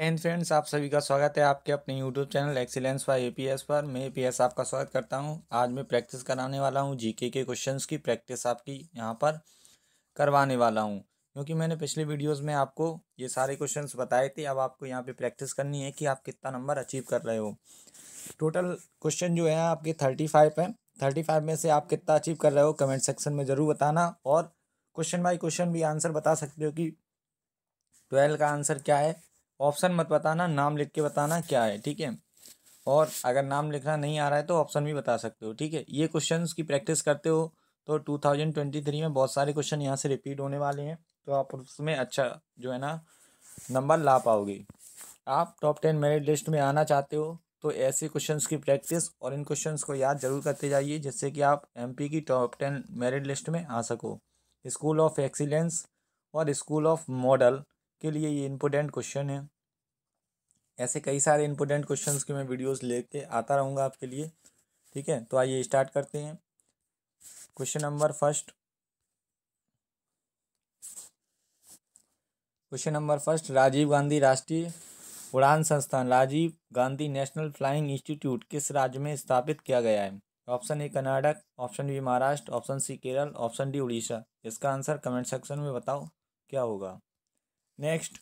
and friends आप सभी का स्वागत है आपके अपने YouTube channel excellence for A पर मैं एस आपका स्वागत करता हूं आज मैं प्रैक्टिस कराने वाला हूं जीके के क्वेश्चंस की प्रैक्टिस आपकी यहां पर करवाने वाला हूं क्योंकि मैंने पिछले वीडियोस में आपको ये सारे क्वेश्चंस बताए थे अब आपको यहाँ पर प्रैक्टिस करनी है कि आप कितना नंबर अचीव कर रहे हो टोटल क्वेश्चन जो है आपके थर्टी फाइव है थर्टी फाइव में से आप कितना अचीव कर रहे हो कमेंट सेक्शन में ज़रूर बताना और क्वेश्चन बाई क्वेश्चन भी आंसर बता सकते हो कि ट्वेल्व का आंसर क्या है ऑप्शन मत बताना नाम लिख के बताना क्या है ठीक है और अगर नाम लिखना नहीं आ रहा है तो ऑप्शन भी बता सकते हो ठीक है ये क्वेश्चन की प्रैक्टिस करते हो तो 2023 में बहुत सारे क्वेश्चन यहाँ से रिपीट होने वाले हैं तो आप उसमें अच्छा जो है ना नंबर ला पाओगे आप टॉप टेन मेरिट लिस्ट में आना चाहते हो तो ऐसे क्वेश्चंस की प्रैक्टिस और इन क्वेश्चंस को याद जरूर करते जाइए जिससे कि आप एमपी की टॉप टेन मेरिट लिस्ट में आ सको स्कूल ऑफ एक्सीलेंस और स्कूल ऑफ मॉडल के लिए ये इम्पोर्टेंट क्वेश्चन है ऐसे कई सारे इंपोर्टेंट क्वेश्चन की मैं वीडियोज़ लेके आता रहूँगा आपके लिए ठीक है तो आइए स्टार्ट करते हैं question number first question number first Rajiv Gandhi राष्ट्रीय उड़ान संस्थान Rajiv Gandhi national flying institute किस राज्य में स्थापित किया गया है option A Karnataka option B Maharashtra option C Kerala option D Orissa इसका आंसर कमेंट सेक्शन में बताओ क्या होगा नेक्स्ट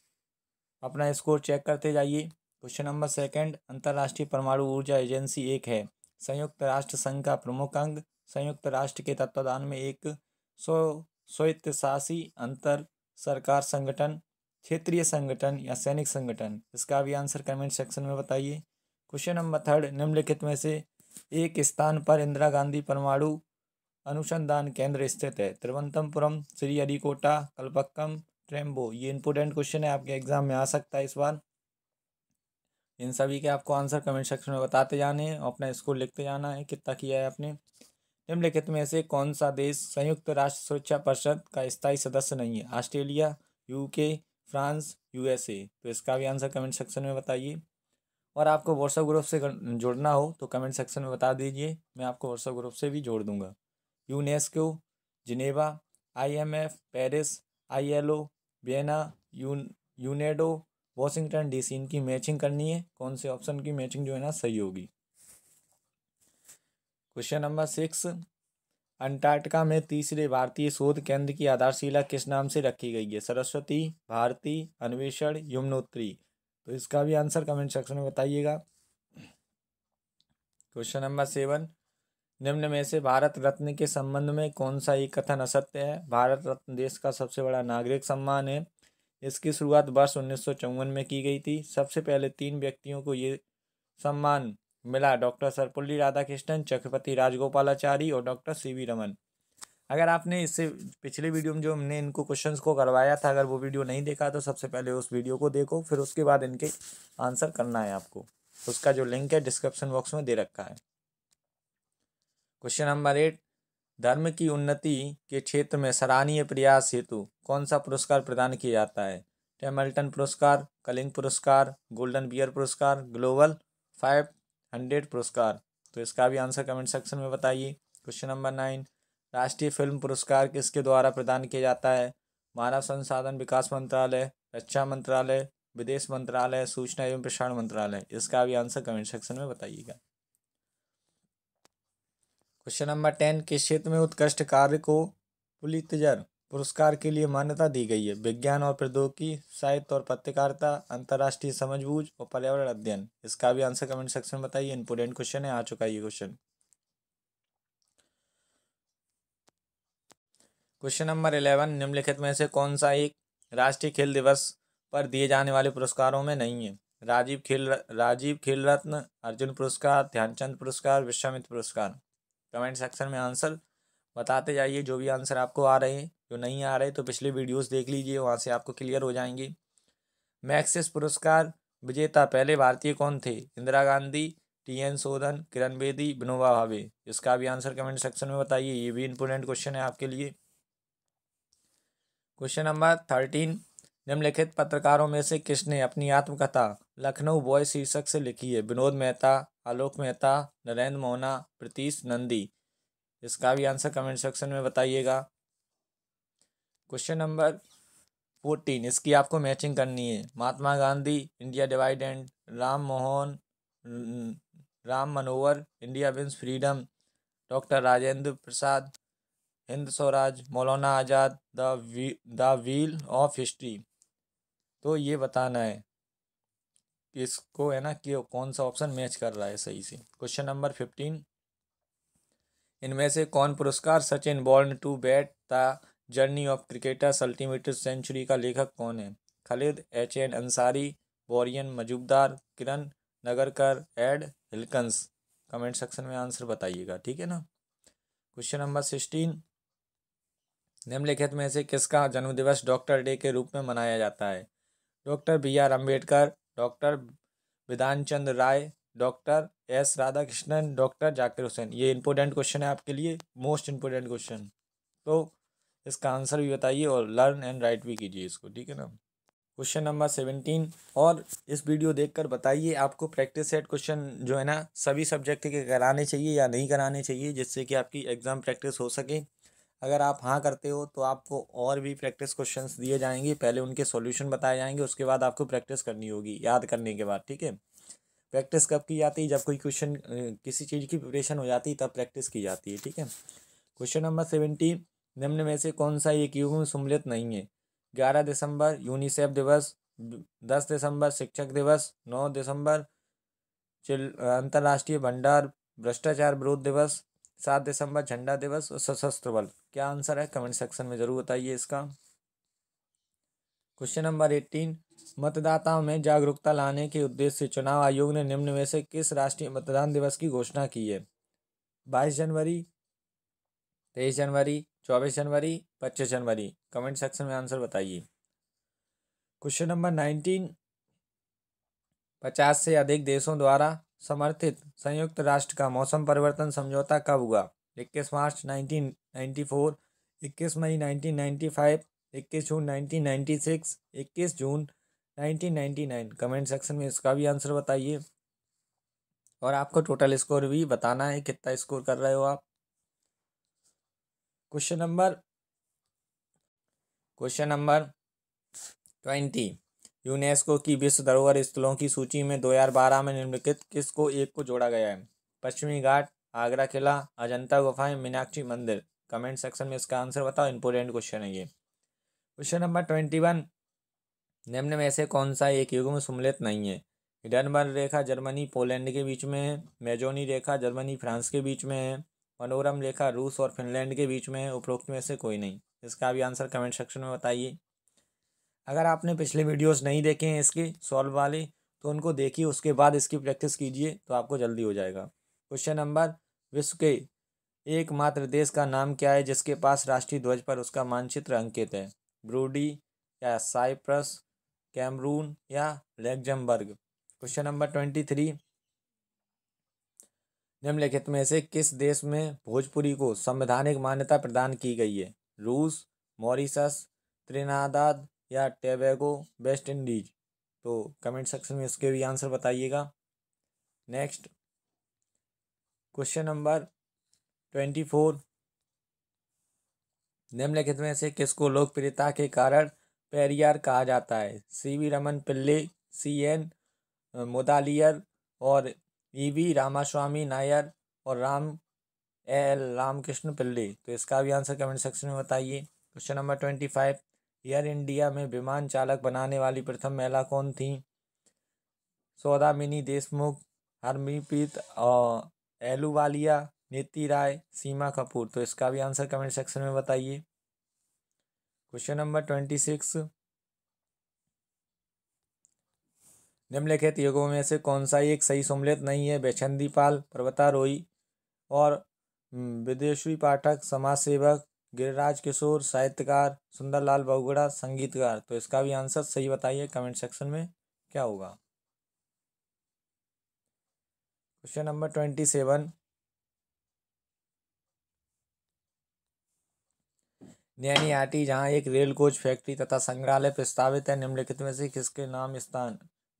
अपना स्कोर चेक करते जाइए क्वेश्चन नंबर सेकंड अंतर्राष्ट्रीय परमाणु ऊर्जा एजेंसी एक है संयुक्त राष्ट्र संघ का प्रमुख अंग संयुक्त राष्ट्र के तत्वाधान में एक सौ स्वायत्तशासी अंतर सरकार संगठन क्षेत्रीय संगठन या सैनिक संगठन इसका भी आंसर कमेंट सेक्शन में बताइए क्वेश्चन नंबर थर्ड निम्नलिखित में से एक स्थान पर इंदिरा गांधी परमाणु अनुसंधान केंद्र स्थित है तिरुवनंतपुरम श्री हरिकोटा कलपक्कम ट्रेम्बो ये इंपोर्टेंट क्वेश्चन है आपके एग्जाम में आ सकता है इस बार इन सभी के आपको आंसर कमेंट सेक्शन में बताते जाने और अपना स्कोर लिखते जाना है कितना किया है आपने निम्नलिखित में से कौन सा देश संयुक्त राष्ट्र सुरक्षा परिषद का स्थायी सदस्य नहीं है ऑस्ट्रेलिया यूके फ्रांस यूएसए तो इसका भी आंसर कमेंट सेक्शन में बताइए और आपको व्हाट्सएप ग्रुप से जुड़ना हो तो कमेंट सेक्शन में बता दीजिए मैं आपको व्हाट्सएप ग्रुप से भी जोड़ दूंगा UNESCO Geneva IMF Paris ILO ओ बेना यूनेडो वॉशिंगटन सी इनकी मैचिंग करनी है कौन से ऑप्शन की मैचिंग जो है ना सही होगी क्वेश्चन नंबर सिक्स अंटार्कटिका में तीसरे भारतीय शोध केंद्र की आधारशिला किस नाम से रखी गई है सरस्वती भारती अन्वेषण यमुनोत्री तो इसका भी आंसर कमेंट सेक्शन में बताइएगा क्वेश्चन नंबर सेवन निम्न में से भारत रत्न के संबंध में कौन सा एक कथन असत्य है भारत रत्न देश का सबसे बड़ा नागरिक सम्मान है इसकी शुरुआत वर्ष उन्नीस में की गई थी सबसे पहले तीन व्यक्तियों को ये सम्मान मिला डॉक्टर सर्वपल्ली राधाकृष्णन चक्रपति राजगोपालाचारी और डॉक्टर सी वी रमन अगर आपने इससे पिछले वीडियो में जो हमने इनको क्वेश्चंस को करवाया था अगर वो वीडियो नहीं देखा तो सबसे पहले उस वीडियो को देखो फिर उसके बाद इनके आंसर करना है आपको उसका जो लिंक है डिस्क्रिप्शन बॉक्स में दे रखा है क्वेश्चन नंबर एट धर्म की उन्नति के क्षेत्र में सराहनीय प्रयास हेतु कौन सा पुरस्कार प्रदान किया जाता है टेमल्टन पुरस्कार कलिंग पुरस्कार गोल्डन बियर पुरस्कार ग्लोबल फाइव हंड्रेड पुरस्कार तो इसका भी आंसर कमेंट सेक्शन में बताइए क्वेश्चन नंबर नाइन राष्ट्रीय फिल्म पुरस्कार किसके द्वारा प्रदान किया जाता है मानव संसाधन विकास मंत्रालय रक्षा मंत्रालय विदेश मंत्रालय सूचना एवं प्रसारण मंत्रालय इसका भी आंसर कमेंट सेक्शन में बताइएगा क्वेश्चन नंबर टेन किस क्षेत्र में उत्कृष्ट कार्य को पुलितजर पुरस्कार के लिए मान्यता दी गई है विज्ञान और प्रौद्योगिकी साहित्य और पत्रकारिता अंतर्राष्ट्रीय समझबूझ और पर्यावरण अध्ययन इसका भी आंसर कमेंट सेक्शन में बताइए इंपोर्टेंट क्वेश्चन है आ चुका है ये क्वेश्चन क्वेश्चन नंबर इलेवन निम्नलिखित में से कौन सा एक राष्ट्रीय खेल दिवस पर दिए जाने वाले पुरस्कारों में नहीं है राजीव खेल राजीव खेल रत्न अर्जुन पुरस्कार ध्यानचंद पुरस्कार विश्वामित्र पुरस्कार कमेंट सेक्शन में आंसर बताते जाइए जो भी आंसर आपको आ रहे हैं जो नहीं आ रहे तो पिछले वीडियोस देख लीजिए वहाँ से आपको क्लियर हो जाएंगे मैक्सिस पुरस्कार विजेता पहले भारतीय कौन थे इंदिरा गांधी टी एन सोधन किरण बेदी विनोबा भावे इसका भी आंसर कमेंट सेक्शन में बताइए ये भी इंपोर्टेंट क्वेश्चन है आपके लिए क्वेश्चन नंबर थर्टीन निम्नलिखित पत्रकारों में से किसने अपनी आत्मकथा लखनऊ बॉय शीर्षक से लिखी है विनोद मेहता आलोक मेहता नरेंद्र मोहना प्रतीश नंदी इसका भी आंसर कमेंट सेक्शन में बताइएगा क्वेश्चन नंबर फोर्टीन इसकी आपको मैचिंग करनी है महात्मा गांधी इंडिया डिवाइडेंट Ram Mohan Ram Manohar India wins freedom doctor Rajendra Prasad Hind Swaraj Maulana Azad the वी द व्हील ऑफ हिस्ट्री तो ये बताना है किसको है ना कि कौन सा ऑप्शन मैच कर रहा है सही से क्वेश्चन नंबर फिफ्टीन इनमें से कौन पुरस्कार Sachin born to bat the journey of cricketers ultimate century का लेखक कौन है Khalid H N Ansari Boria Majumdar Kiran Nagarkar Ed Hawkins comment section में आंसर बताइएगा ठीक है ना क्वेश्चन नंबर सिक्सटीन निम्नलिखित में से किसका जन्मदिवस डॉक्टर डे के रूप में मनाया जाता है doctor B R Ambedkar doctor Bidhan Chandra Roy doctor S Radhakrishnan doctor Zakir Hussain ये इंपॉर्टेंट क्वेश्चन है आपके लिए मोस्ट इंपॉर्टेंट क्वेश्चन तो इसका आंसर भी बताइए और लर्न एंड राइट भी कीजिए इसको ठीक है ना क्वेश्चन नंबर सेवेंटीन और इस वीडियो देखकर बताइए आपको प्रैक्टिस सेट क्वेश्चन जो है ना सभी सब्जेक्ट के कराने चाहिए या नहीं कराने चाहिए जिससे कि आपकी एग्ज़ाम प्रैक्टिस हो सके अगर आप हाँ करते हो तो आपको और भी प्रैक्टिस क्वेश्चंस दिए जाएंगे पहले उनके सॉल्यूशन बताए जाएंगे उसके बाद आपको प्रैक्टिस करनी होगी याद करने के बाद ठीक है प्रैक्टिस कब की जाती है जब कोई क्वेश्चन किसी चीज़ की प्रिपरेशन हो जाती है तब प्रैक्टिस की जाती है ठीक है क्वेश्चन नंबर सेवेंटी निम्न में से कौन सा एक युग में सम्मिलित नहीं है ग्यारह दिसंबर यूनिसेफ दिवस दस दिसंबर शिक्षक दिवस नौ दिसंबर अंतर्राष्ट्रीय भंडार भ्रष्टाचार विरोध दिवस सात दिसंबर झंडा दिवस और सशस्त्र बल क्या आंसर है कमेंट सेक्शन में जरूर बताइए इसका क्वेश्चन नंबर एट्टीन मतदाताओं में जागरूकता लाने के उद्देश्य से चुनाव आयोग ने निम्न में से किस राष्ट्रीय मतदान दिवस की घोषणा की है बाईस जनवरी तेईस जनवरी चौबीस जनवरी पच्चीस जनवरी कमेंट सेक्शन में आंसर बताइए क्वेश्चन नंबर नाइनटीन पचास से अधिक देशों द्वारा समर्थित संयुक्त राष्ट्र का मौसम परिवर्तन समझौता कब हुआ इक्कीस मार्च 1994, 21 मई 1995, 21 जून 1996, 21 जून 1999 कमेंट सेक्शन में इसका भी आंसर बताइए और आपको टोटल स्कोर भी बताना है कितना स्कोर कर रहे हो आप question number question number twenty UNESCO की विश्व धरोहर स्थलों की सूची में 2012 में निम्नलिखित किस को एक को जोड़ा गया है पश्चिमी घाट आगरा किला अजंता गुफाएं मीनाक्षी मंदिर कमेंट सेक्शन में इसका आंसर बताओ इंपोर्टेंट क्वेश्चन है ये क्वेश्चन नंबर ट्वेंटी वन निम्न में से कौन सा एक युग में सम्मिलित नहीं है हिडनबर्ग रेखा जर्मनी पोलैंड के बीच में है मेजोनी रेखा जर्मनी फ्रांस के बीच में है मनोरम रेखा रूस और फिनलैंड के बीच में है उपरोक्त में से कोई नहीं इसका भी आंसर कमेंट सेक्शन में बताइए अगर आपने पिछले वीडियोस नहीं देखे हैं इसके सॉल्व वाले तो उनको देखिए उसके बाद इसकी प्रैक्टिस कीजिए तो आपको जल्दी हो जाएगा क्वेश्चन नंबर विश्व के एकमात्र देश का नाम क्या है जिसके पास राष्ट्रीय ध्वज पर उसका मानचित्र अंकित है ब्रूडी या साइप्रस कैमरून या Luxembourg question number twenty three निम्नलिखित में से किस देश में भोजपुरी को संवैधानिक मान्यता प्रदान की गई है रूस मॉरिशस त्रिनादाद या टेबैगो वेस्ट इंडीज तो कमेंट सेक्शन में इसके भी आंसर बताइएगा next question number twenty four निम्नलिखित में से किसको लोकप्रियता के कारण पेरियार कहा जाता है C V Raman Pillai C N Mudaliar और ई वी रामास्वामी नायर और राम एल रामकृष्ण पिल्ले तो इसका भी आंसर कमेंट सेक्शन में बताइए question number twenty five Air India में विमान चालक बनाने वाली प्रथम महिला कौन थी सौदामिनी देशमुख हरमीप्रीत और एलूवालिया नीति राय सीमा कपूर तो इसका भी आंसर कमेंट सेक्शन में बताइए क्वेश्चन नंबर ट्वेंटी सिक्स निम्नलिखित युगों में से कौन सा एक सही सम्मिलित नहीं है पाल पर्वतारोही और विदेशी पाठक समाज सेवक गिरिराज किशोर साहित्यकार सुंदरलाल बहुगुड़ा संगीतकार तो इसका भी आंसर सही बताइए कमेंट सेक्शन में क्या होगा क्वेश्चन नंबर ट्वेंटी सेवन आटी जहाँ एक रेल कोच फैक्ट्री तथा संग्रहालय प्रस्तावित है निम्नलिखित में से किसके नाम स्थान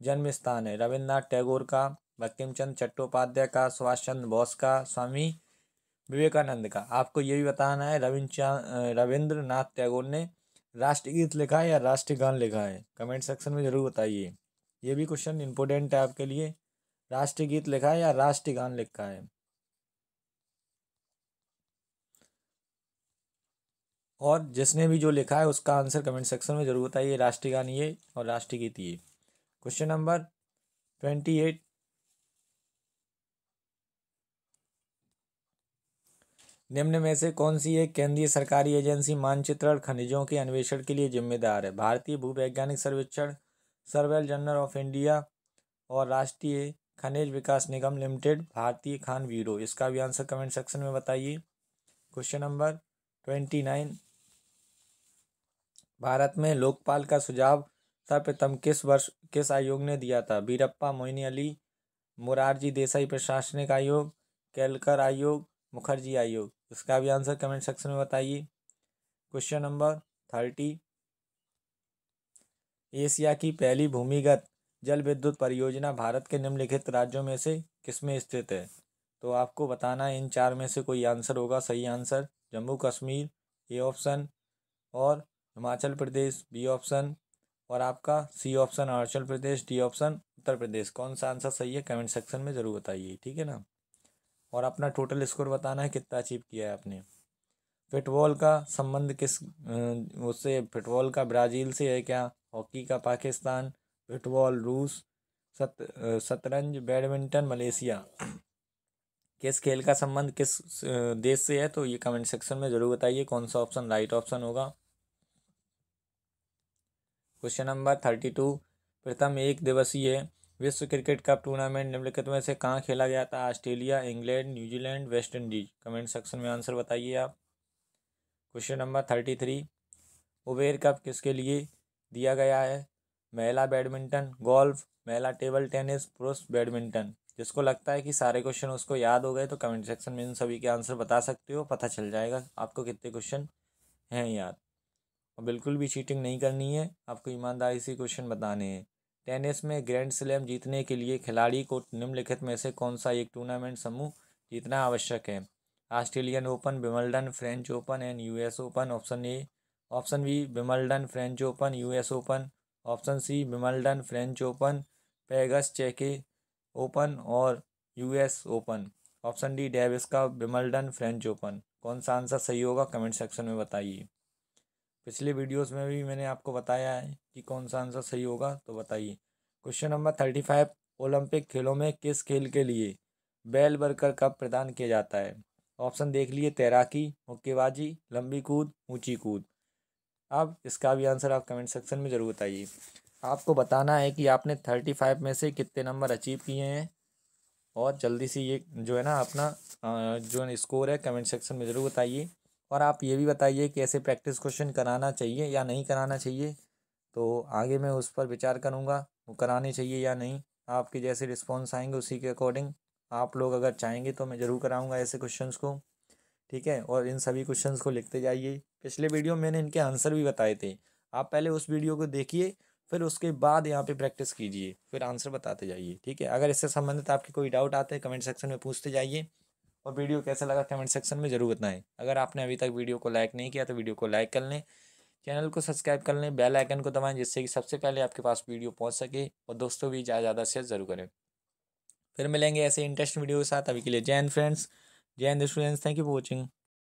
जन्म स्थान है रविन्द्रनाथ टैगोर का बक्कीमचंद चट्टोपाध्याय का सुभाष चंद्र बोस का स्वामी विवेकानंद का आपको ये भी बताना है रविंद्र रविंद्र नाथ टैगोर ने राष्ट्रगीत लिखा है या राष्ट्रीय गान लिखा है कमेंट सेक्शन में ज़रूर बताइए ये भी क्वेश्चन इंपॉर्टेंट है आपके लिए राष्ट्रीय गीत लिखा है या राष्ट्रीय गान लिखा है और जिसने भी जो लिखा है उसका आंसर कमेंट सेक्शन में जरूर बताइए राष्ट्रीय गान ये और राष्ट्रीय गीत ये क्वेश्चन नंबर ट्वेंटी एट निम्न में से कौन सी एक केंद्रीय सरकारी एजेंसी मानचित्र और खनिजों के अन्वेषण के लिए जिम्मेदार है भारतीय भूवैज्ञानिक सर्वेक्षण सर्वेल जनरल ऑफ इंडिया और राष्ट्रीय खनिज विकास निगम लिमिटेड भारतीय खान ब्यूरो इसका भी आंसर कमेंट सेक्शन में बताइए question number twenty nine Bharat में लोकपाल का सुझाव सर्वप्रथम किस वर्ष किस आयोग ने दिया था बीरप्पा मोइनी अली मुरारजी देसाई प्रशासनिक आयोग केलकर आयोग मुखर्जी आयोग इसका भी आंसर कमेंट सेक्शन में बताइए क्वेश्चन नंबर थर्टी एशिया की पहली भूमिगत जल विद्युत परियोजना भारत के निम्नलिखित राज्यों में से किसमें स्थित है तो आपको बताना है इन चार में से कोई आंसर होगा सही answer Jammu Kashmir A option और हिमाचल प्रदेश बी ऑप्शन और आपका C option Arunachal Pradesh D option Uttar Pradesh कौन सा आंसर सही है कमेंट सेक्शन में ज़रूर बताइए ठीक है ना और अपना टोटल स्कोर बताना है कितना अचीव किया है आपने फुटबॉल का संबंध किस उससे फुटबॉल का ब्राज़ील से है क्या हॉकी का पाकिस्तान फुटबॉल रूस सत शतरंज बैडमिंटन मलेशिया किस खेल का संबंध किस देश से है तो ये कमेंट सेक्शन में ज़रूर बताइए कौन सा ऑप्शन राइट ऑप्शन होगा क्वेश्चन नंबर थर्टी टू प्रथम एक दिवसीय विश्व क्रिकेट कप टूर्नामेंट निम्नलिखित में से कहाँ खेला गया था Australia England New Zealand West Indies comment section में आंसर बताइए आप question number thirty three Uber cup किसके लिए दिया गया है महिला बैडमिंटन गोल्फ महिला टेबल टेनिस पुरुष बैडमिंटन जिसको लगता है कि सारे क्वेश्चन उसको याद हो गए तो कमेंट सेक्शन में इन सभी के आंसर बता सकते हो पता चल जाएगा आपको कितने क्वेश्चन हैं याद और बिल्कुल भी चीटिंग नहीं करनी है आपको ईमानदारी से क्वेश्चन बताने हैं टेनिस में ग्रैंड स्लैम जीतने के लिए खिलाड़ी को निम्नलिखित में से कौन सा एक टूर्नामेंट समूह जीतना आवश्यक है Australian Open Wimbledon French Open and US Open option A option B Wimbledon French Open US Open option C Wimbledon French Open पेगस चेके ओपन और US Open option D Davis का विमल्डन फ्रेंच ओपन कौन सा answer सही होगा comment section में बताइए पिछले वीडियोस में भी मैंने आपको बताया है कि कौन सा आंसर सही होगा तो बताइए question number thirty five Olympic खेलों में किस खेल के लिए बैल बरकर कप प्रदान किया जाता है ऑप्शन देख लिए तैराकी मुक्केबाजी लंबी कूद ऊंची कूद अब इसका भी आंसर आप कमेंट सेक्शन में ज़रूर बताइए आपको बताना है कि आपने थर्टी फाइव में से कितने नंबर अचीव किए हैं और जल्दी से ये जो है ना अपना जो है स्कोर है कमेंट सेक्शन में ज़रूर बताइए और आप ये भी बताइए कि ऐसे प्रैक्टिस क्वेश्चन कराना चाहिए या नहीं कराना चाहिए तो आगे मैं उस पर विचार करूँगा वो करानी चाहिए या नहीं आपके जैसे रिस्पॉन्स आएंगे उसी के अकॉर्डिंग आप लोग अगर चाहेंगे तो मैं ज़रूर कराऊँगा ऐसे क्वेश्चन को ठीक है और इन सभी क्वेश्चन को लिखते जाइए पिछले वीडियो में मैंने इनके आंसर भी बताए थे आप पहले उस वीडियो को देखिए फिर उसके बाद यहाँ पे प्रैक्टिस कीजिए फिर आंसर बताते जाइए ठीक है अगर इससे संबंधित आपके कोई डाउट आते हैं कमेंट सेक्शन में पूछते जाइए और वीडियो कैसा लगा कमेंट सेक्शन में ज़रूर बताएं अगर आपने अभी तक वीडियो को लाइक नहीं किया तो वीडियो को लाइक कर लें चैनल को सब्सक्राइब कर लें बेल आइकन को दबाएं जिससे कि सबसे पहले आपके पास वीडियो पहुंच सके और दोस्तों भी ज़्यादा ज़्यादा शेयर ज़रूर करें फिर मिलेंगे ऐसे इंटरेस्ट वीडियो के साथ अभी के लिए Jain friends Jain students thank you for watching